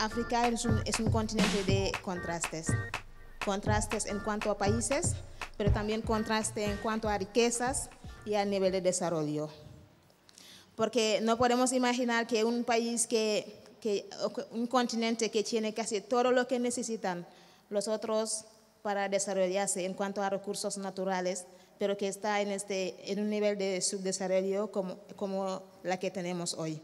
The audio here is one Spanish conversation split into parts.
África es un, continente de contrastes. Contrastes en cuanto a países, pero también contraste en cuanto a riquezas y a nivel de desarrollo. Porque no podemos imaginar que un país que, un continente que tiene casi todo lo que necesitan los otros para desarrollarse en cuanto a recursos naturales, pero que está en, este, en un nivel de subdesarrollo como, como la que tenemos hoy.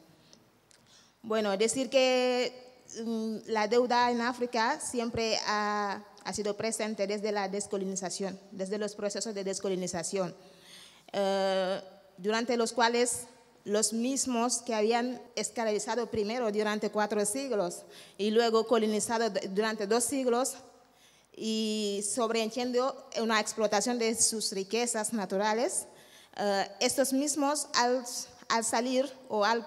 Bueno, decir que Mm, la deuda en África siempre ha, sido presente desde la descolonización, desde los procesos de descolonización, eh, durante los cuales los mismos que habían esclavizado primero durante cuatro siglos y luego colonizado durante dos siglos y sobreentiendo una explotación de sus riquezas naturales, eh, estos mismos al, salir o al,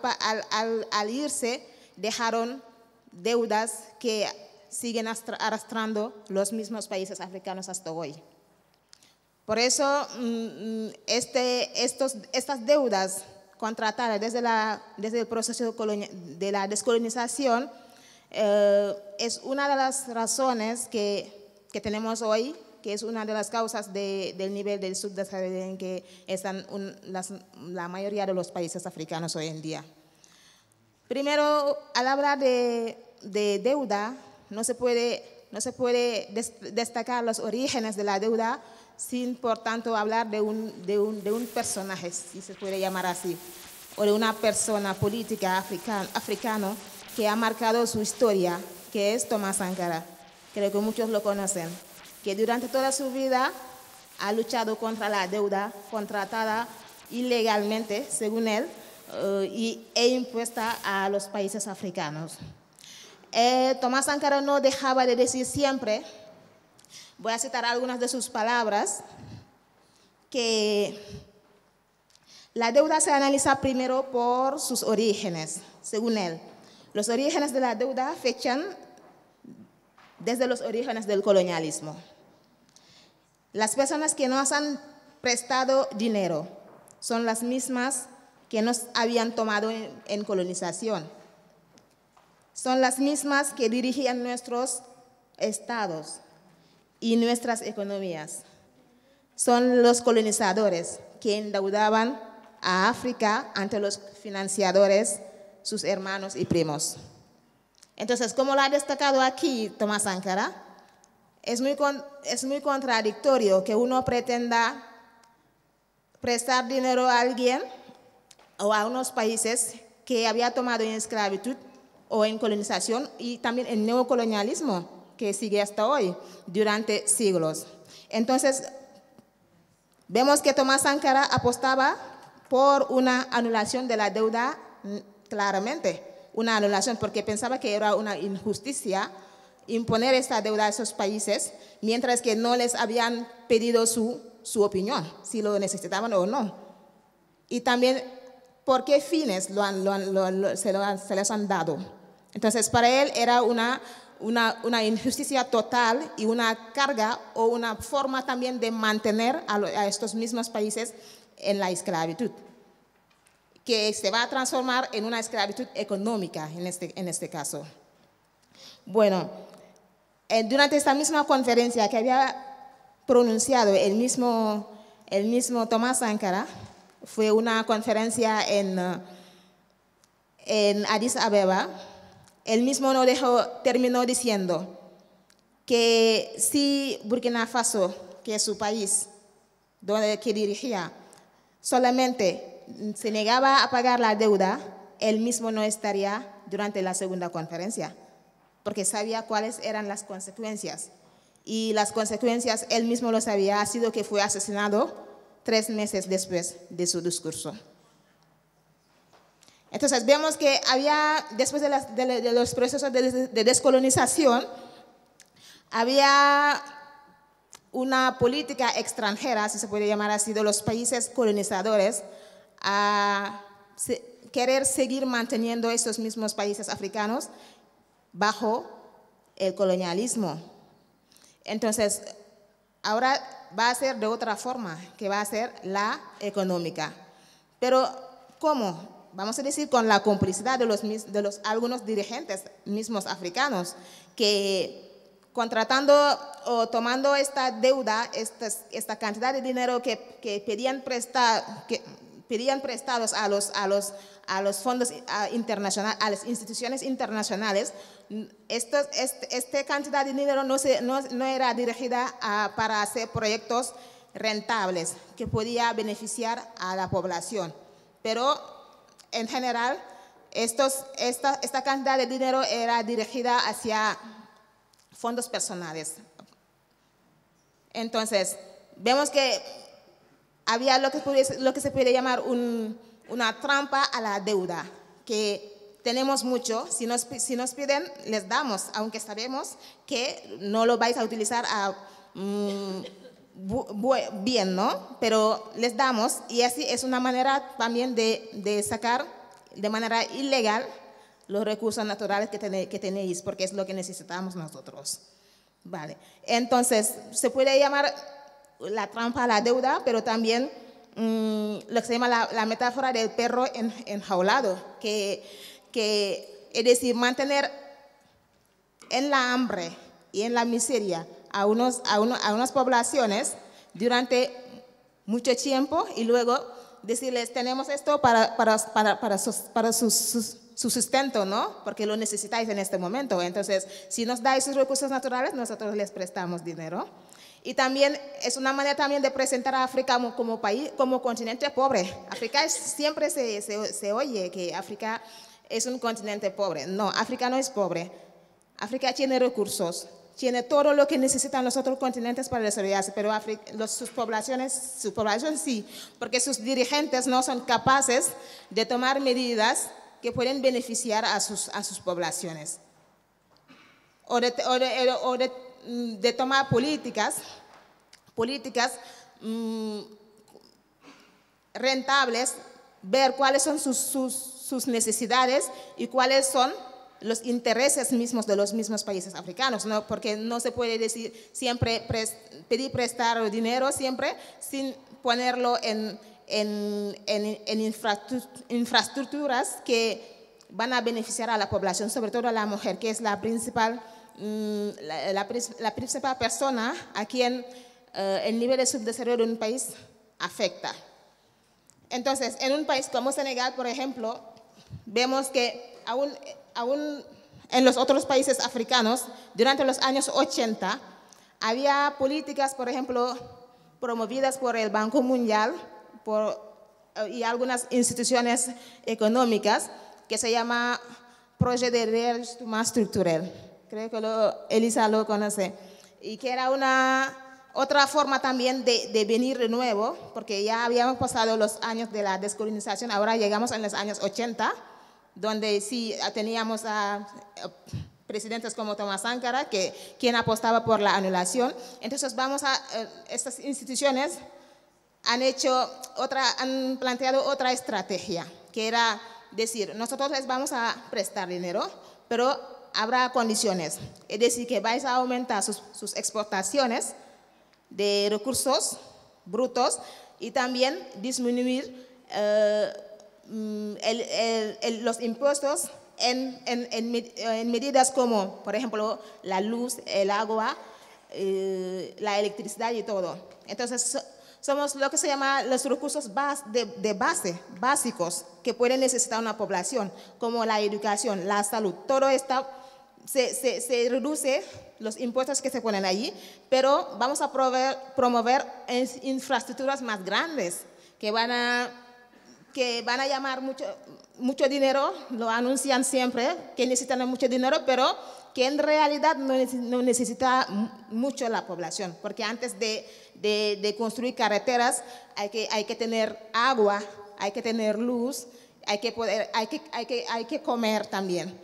al irse dejaron deudas que siguen arrastrando los mismos países africanos hasta hoy. Por eso, mm, mm, este, estos, estas deudas contratadas desde, la, desde el proceso de la descolonización eh, es una de las razones que, tenemos hoy, que es una de las causas del nivel del subdesarrollo en que están la mayoría de los países africanos hoy en día. Primero, de de deuda, no se puede, destacar los orígenes de la deuda sin, por tanto, hablar de un, personaje, si se puede llamar así, o de una persona política africana africano que ha marcado su historia, que es Tomás Sankara. Creo que muchos lo conocen, que durante toda su vida ha luchado contra la deuda contratada ilegalmente, según él, eh, y, e impuesta a los países africanos. Eh, Tomás Sankara no dejaba de decir siempre, voy a citar algunas de sus palabras, que la deuda se analiza primero por sus orígenes, según él. Los orígenes de la deuda fechan desde los orígenes del colonialismo. Las personas que nos han prestado dinero son las mismas que nos habían tomado en colonización son las mismas que dirigían nuestros estados y nuestras economías. Son los colonizadores que endeudaban a África ante los financiadores, sus hermanos y primos. Entonces, como lo ha destacado aquí Tomás Sankara, es muy, es muy contradictorio que uno pretenda prestar dinero a alguien o a unos países que había tomado en esclavitud o en colonización y también en neocolonialismo que sigue hasta hoy, durante siglos. Entonces, vemos que Tomás Sankara apostaba por una anulación de la deuda mm, claramente, una anulación, porque pensaba que era una injusticia imponer esta deuda a esos países, mientras que no les habían pedido su, opinión, si lo necesitaban o no. Y también, ¿por qué fines se les han dado? Entonces, para él era una, una, injusticia total y una carga o una forma también de mantener a, estos mismos países en la esclavitud, que se va a transformar en una esclavitud económica en este, en este caso. Bueno, durante esta misma conferencia que había pronunciado el mismo, el mismo Tomás Sankara, fue una conferencia en, en Addis Abeba, él mismo no dejó, terminó diciendo que si Burkina Faso, que es su país donde que dirigía, solamente se negaba a pagar la deuda, él mismo no estaría durante la segunda conferencia, porque sabía cuáles eran las consecuencias. Y las consecuencias, él mismo lo sabía, ha sido que fue asesinado tres meses después de su discurso. Entonces vemos que había, después de, los procesos de, descolonización, había una política extranjera, si se puede llamar así, de los países colonizadores a querer seguir manteniendo esos mismos países africanos bajo el colonialismo. Entonces, ahora va a ser de otra forma, que va a ser la económica. Pero, ¿cómo? vamos a decir, con la complicidad de los, de los algunos dirigentes mismos africanos que contratando o tomando esta deuda, esta, esta cantidad de dinero que, pedían, que prestados a los, a los, a los fondos internacionales, a las instituciones internacionales, esta este, este cantidad de dinero no, se, era dirigida para hacer proyectos rentables que podía beneficiar a la población. Pero en general, esta, cantidad de dinero era dirigida hacia fondos personales. Entonces, vemos que había lo que, se puede llamar una trampa a la deuda, que tenemos mucho, si nos, si nos piden, les damos, aunque sabemos que no lo vais a utilizar a... Mm, bien, ¿no? Pero les damos y así es una manera también de, sacar de manera ilegal los recursos naturales que, tenéis, porque es lo que necesitamos nosotros. Vale. Entonces, se puede llamar la trampa a la deuda, pero también mm, lo que se llama la, metáfora del perro enjaulado, que, que es decir, mantener en la hambre y en la miseria a, unos, a, unas poblaciones durante mucho tiempo y luego decirles, tenemos esto para, para, para, para, para su sustento, ¿no? Porque lo necesitáis en este momento. Entonces, si nos dais sus recursos naturales, nosotros les prestamos dinero. Y también es una manera también de presentar a África como, país, como continente pobre. África es, siempre se, se, se oye que África es un continente pobre. No, África no es pobre. África tiene recursos, tiene todo lo que necesitan los otros continentes para desarrollarse, pero África, sus poblaciones, su población sí, porque sus dirigentes no son capaces de tomar medidas que pueden beneficiar a sus, a sus poblaciones, o de, mm, tomar políticas, políticas mm, rentables, ver cuáles son sus necesidades y cuáles son los intereses mismos de los mismos países africanos, porque no se puede decir siempre pedir prestar dinero siempre sin ponerlo en, en, en, infraestructuras, que van a beneficiar a la población, sobre todo a la mujer, que es la principal, mm, la, principal persona a quien eh, el nivel de subdesarrollo de un país afecta. Entonces, en un país como Senegal, por ejemplo, vemos que aún aún en los otros países africanos, durante los años 80, había políticas, por ejemplo, promovidas por el Banco Mundial por, eh, y algunas instituciones económicas que se llama Proyecto de Reestructuración. Estructural. Creo que Elisa lo conoce. Y que era una otra forma también de, de, venir de nuevo, porque ya habíamos pasado los años de la descolonización, ahora llegamos en los años 80 donde sí teníamos a, eh, presidentes como Tomás Áncara, que, quien apostaba por la anulación. Entonces vamos a, eh, estas instituciones han hecho otra, han planteado otra estrategia, que era decir, nosotros les vamos a prestar dinero, pero habrá condiciones. Es decir, que vais a aumentar sus, exportaciones de recursos brutos y también disminuir eh, Mm, los impuestos en, medidas como, por ejemplo, la luz, el agua, eh, la electricidad y todo. Entonces, somos lo que se llama los recursos de, base, básicos, que puede necesitar una población, como la educación, la salud. Todo esto se, reduce los impuestos que se ponen allí, pero vamos a promover infraestructuras más grandes que van a que van a llamar mucho, mucho dinero, lo anuncian siempre, que necesitan mucho dinero, pero que en realidad no, necesita mucho la población, porque antes de, de, construir carreteras hay que, hay que tener agua, hay que tener luz, hay que, poder, hay que, hay que, hay que comer también.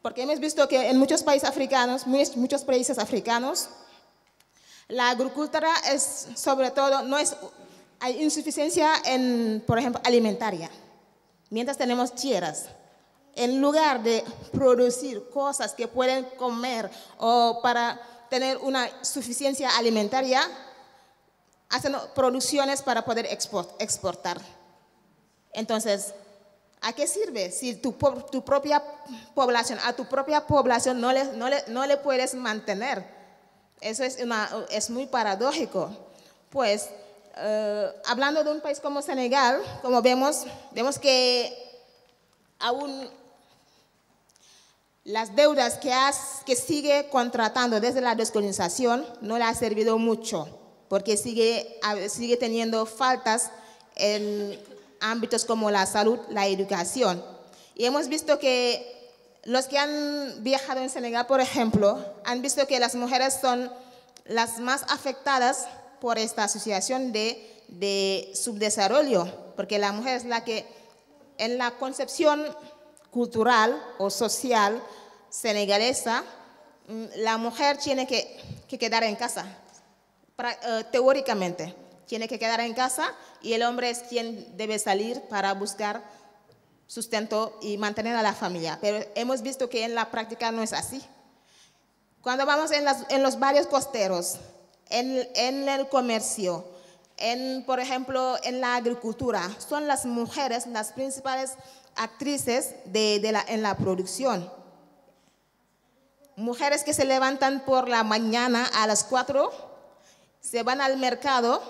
Porque hemos visto que en muchos países africanos, muchos países africanos, la agricultura es sobre todo, no es, hay insuficiencia, en, por ejemplo, alimentaria. Mientras tenemos tierras, en lugar de producir cosas que pueden comer o para tener una suficiencia alimentaria, hacen producciones para poder exportar. Entonces, ¿a qué sirve si tu, propia población, a tu propia población no le, puedes mantener? Eso es, es muy paradójico. Pues eh, hablando de un país como Senegal, como vemos, vemos que aún las deudas que, que sigue contratando desde la descolonización no le ha servido mucho, porque sigue, sigue teniendo faltas en ámbitos como la salud, la educación. Y hemos visto que los que han viajado en Senegal, por ejemplo, han visto que las mujeres son las más afectadas por esta asociación de, subdesarrollo, porque la mujer es la que en la concepción cultural o social senegalesa, mm, la mujer tiene que, quedar en casa, eh, teóricamente, tiene que quedar en casa y el hombre es quien debe salir para buscar sustento y mantener a la familia. Pero hemos visto que en la práctica no es así. Cuando vamos en, en los barrios costeros, en, el comercio, en, por ejemplo, en la agricultura. Son las mujeres las principales actrices de, la, en la producción. Mujeres que se levantan por la mañana a las 4, se van al mercado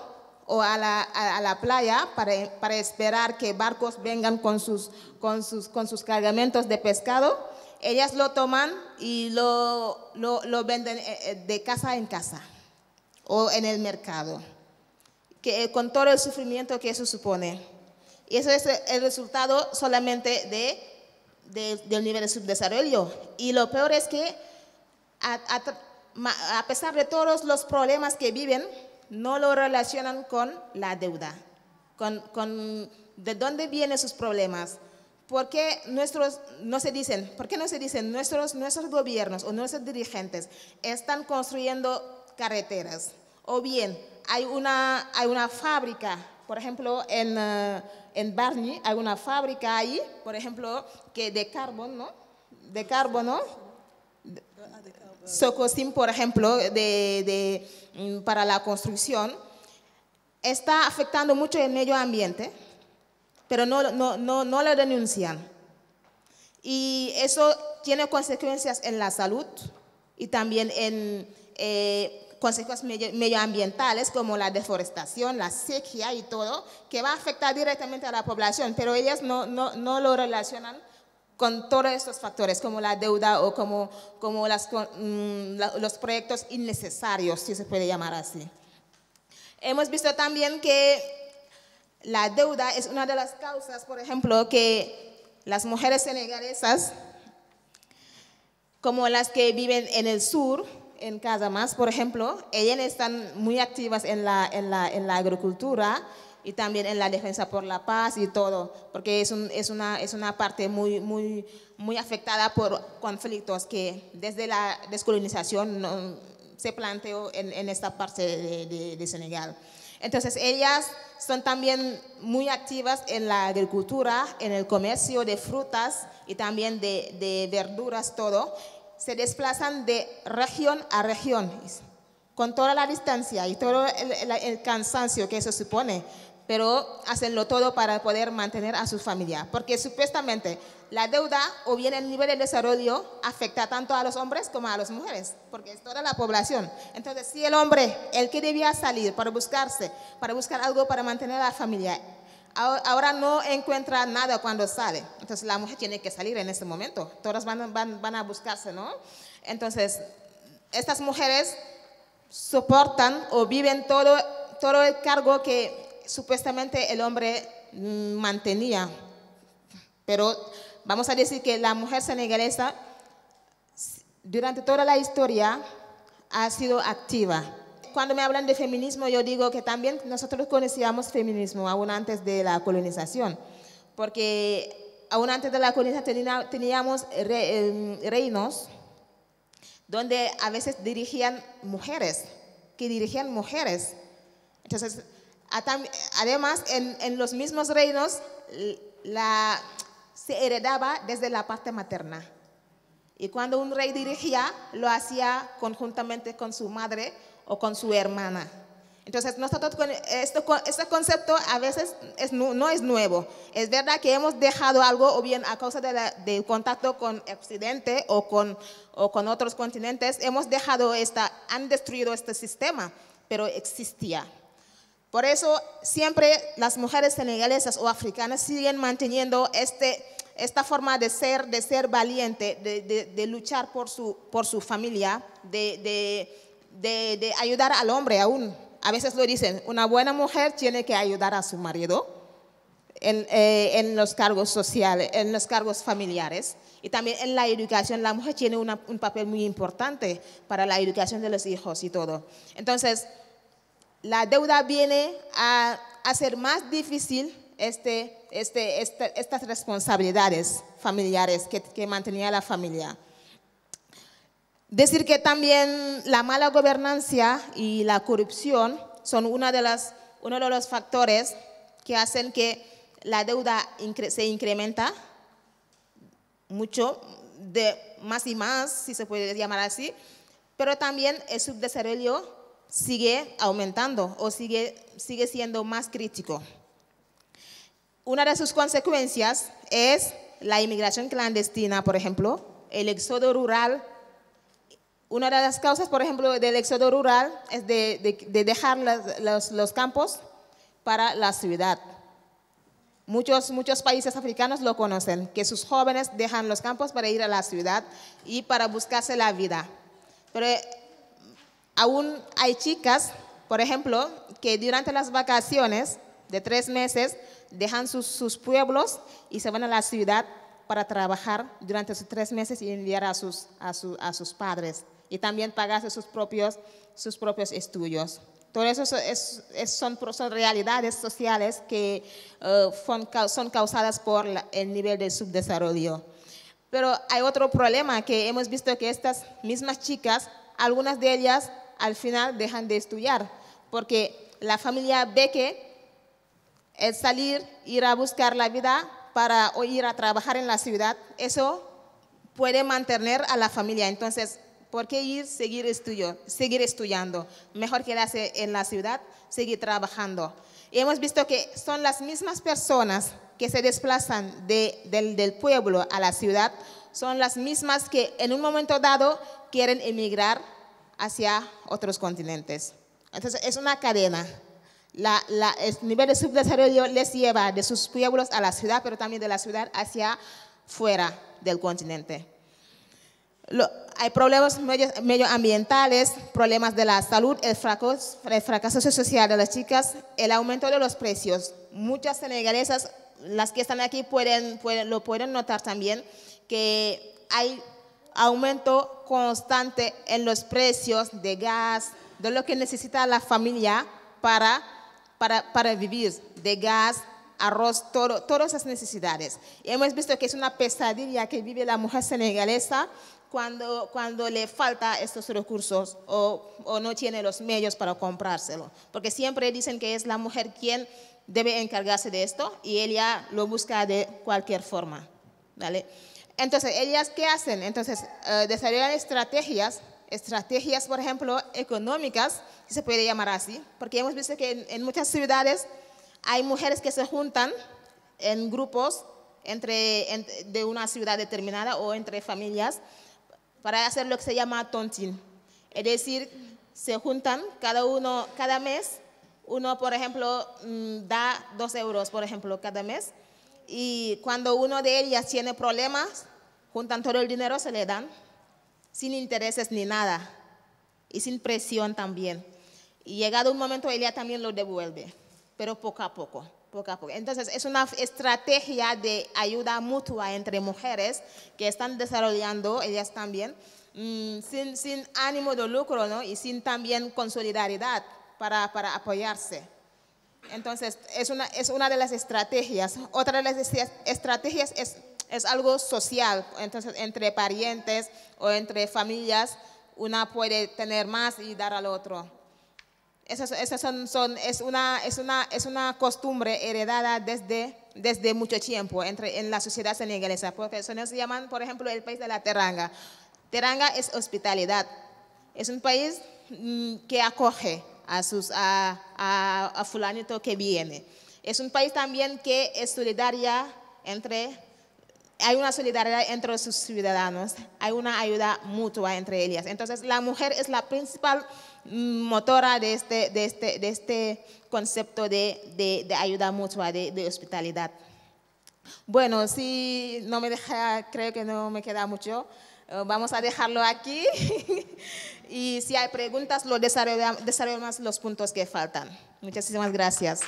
o a la, playa para, esperar que barcos vengan con sus, con, sus, con sus cargamentos de pescado. Ellas lo toman y lo, lo venden eh, eh, de casa en casa o en el mercado, que, eh, con todo el sufrimiento que eso supone. Y eso es el resultado solamente de, del nivel de subdesarrollo. Y lo peor es que a, pesar de todos los problemas que viven, no lo relacionan con la deuda, con, con de dónde vienen sus problemas. ¿Por qué nuestros, no se dicen, por no se dicen nuestros, nuestros gobiernos o nuestros dirigentes están construyendo carreteras. O bien, hay una, una fábrica, por ejemplo, eh, en, Barney, hay una fábrica ahí, por ejemplo, que de carbón, ¿no? De carbono. Socosim, por ejemplo, de, mm, para la construcción, está afectando mucho el medio ambiente, pero no, no, no, no lo denuncian. Y eso tiene consecuencias en la salud y también en, eh, consecuencias medioambientales como la deforestación, la sequía y todo, que va a afectar directamente a la población, pero ellas no, no, no lo relacionan con todos estos factores, como la deuda o como, como mm, los proyectos innecesarios, si se puede llamar así. Hemos visto también que la deuda es una de las causas, por ejemplo, que las mujeres senegalesas, como las que viven en el sur, en más, por ejemplo, ellas están muy activas en la, en la, en la agricultura y también en la defensa por la paz y todo, porque es, un, es, una, es una parte muy, muy, muy afectada por conflictos que desde la descolonización se planteó en, esta parte de, Senegal. Entonces ellas son también muy activas en la agricultura, en el comercio de frutas y también de, de verduras, todo se desplazan de región a región, con toda la distancia y todo el, cansancio que eso supone, pero hacenlo todo para poder mantener a su familia, porque supuestamente la deuda o bien el nivel de desarrollo afecta tanto a los hombres como a las mujeres, porque es toda la población. Entonces, si el hombre, el que debía salir para buscarse, para buscar algo para mantener a la familia, ahora no encuentra nada cuando sale. Entonces la mujer tiene que salir en ese momento. Todas van, a buscarse, ¿no? Entonces, estas mujeres soportan o viven todo el cargo que supuestamente el hombre mm, mantenía. Pero vamos a decir que la mujer senegalesa durante toda la historia ha sido activa cuando me hablan de feminismo, yo digo que también nosotros conocíamos feminismo aún antes de la colonización, porque aún antes de la colonización teníamos em, reinos donde a veces dirigían mujeres, que dirigían mujeres. Entonces, además, en, los mismos reinos se heredaba desde la parte materna. Y cuando un rey dirigía, lo hacía conjuntamente con su madre o con su hermana. Entonces, nosotros con esto, este concepto a veces es, no, es nuevo. Es verdad que hemos dejado algo o bien a causa del contacto con Occidente o con, o con otros continentes, hemos dejado esta, han destruido este sistema, pero existía. Por eso siempre las mujeres senegalesas o africanas siguen manteniendo este, esta forma de ser, de ser valiente, de, de, de luchar por su, por su familia, de de, ayudar al hombre aún. A veces lo dicen, una buena mujer tiene que ayudar a su marido en, eh, los cargos sociales, en los cargos familiares. Y también en la educación, la mujer tiene un papel muy importante para la educación de los hijos y todo. Entonces, la deuda viene a hacer más difícil este, este, este, estas responsabilidades familiares que mantenía la familia. Decir que también la mala gobernanza y la corrupción son uno de los factores que hacen que la deuda se incrementa mucho, de más y más, si se puede llamar así, pero también el subdesarrollo sigue aumentando o sigue, sigue siendo más crítico. Una de sus consecuencias es la inmigración clandestina, por ejemplo, el éxodo rural una de las causas, por ejemplo, del éxodo rural es de, dejar los, campos para la ciudad. Muchos, muchos países africanos lo conocen, que sus jóvenes dejan los campos para ir a la ciudad y para buscarse la vida. Pero eh, aún hay chicas, por ejemplo, que durante las vacaciones de tres meses dejan sus, pueblos y se van a la ciudad para trabajar durante sus tres meses y enviar a sus padres y también pagarse sus propios, sus propios estudios. Todo eso son, son, realidades sociales que eh, son, causadas por el nivel de subdesarrollo. Pero hay otro problema que hemos visto que estas mismas chicas, algunas de ellas al final dejan de estudiar, porque la familia ve que el salir, ir a buscar la vida para o ir a trabajar en la ciudad, eso puede mantener a la familia. Entonces, ¿Por qué ir, seguir, seguir estudiando? Mejor quedarse en la ciudad, seguir trabajando. Y hemos visto que son las mismas personas que se desplazan del, pueblo a la ciudad, son las mismas que en un momento dado quieren emigrar hacia otros continentes. Entonces es una cadena. el nivel de subdesarrollo les lleva de sus pueblos a la ciudad, pero también de la ciudad hacia fuera del continente hay problemas medioambientales, problemas de la salud, el fracaso, social de las chicas, el aumento de los precios. Muchas senegalesas, las que están aquí, pueden, lo pueden notar también, que hay aumento constante en los precios de gas, de lo que necesita la familia para, para, para vivir, de gas, arroz, todo, todas esas necesidades. Y hemos visto que es una pesadilla que vive la mujer senegalesa cuando, cuando le falta estos recursos o, no tiene los medios para comprárselo. Porque siempre dicen que es la mujer quien debe encargarse de esto y ella lo busca de cualquier forma. ¿vale? Entonces, ¿ellas qué hacen? Entonces, eh, desarrollan estrategias, estrategias, por ejemplo, económicas, si se puede llamar así, porque hemos visto que en, muchas ciudades hay mujeres que se juntan en grupos entre, de una ciudad determinada o entre familias para hacer lo que se llama tontín. Es decir, se juntan cada uno, cada mes, uno, por ejemplo, mm, da dos euros, por ejemplo, cada mes. Y cuando uno de ellas tiene problemas, juntan todo el dinero, se le dan, sin intereses ni nada, y sin presión también. Y llegado un momento, ella también lo devuelve, pero poco a poco poco Entonces, es una estrategia de ayuda mutua entre mujeres que están desarrollando ellas también, mm, sin, ánimo de lucro y sin también con solidaridad para, apoyarse. Entonces, es una, es una de las estrategias. Otra de las estrategias es, es algo social, entonces entre parientes o entre familias, una puede tener más y dar al otro. Esas, son, es, una, es, una, es una costumbre heredada desde, desde mucho tiempo entre, en la sociedad senegalesa, porque se llaman, por ejemplo, el país de la teranga. Teranga es hospitalidad, es un país mm, que acoge a, sus, a, a, a fulanito que viene. Es un país también que es solidaria entre hay una solidaridad entre sus ciudadanos, hay una ayuda mutua entre ellas. Entonces, la mujer es la principal motora de este, de este, este concepto de, de, ayuda mutua, de, hospitalidad. Bueno, si no me deja, creo que no me queda mucho. Eh, vamos a dejarlo aquí y si hay preguntas, lo desarrollamos los puntos que faltan. Muchísimas gracias.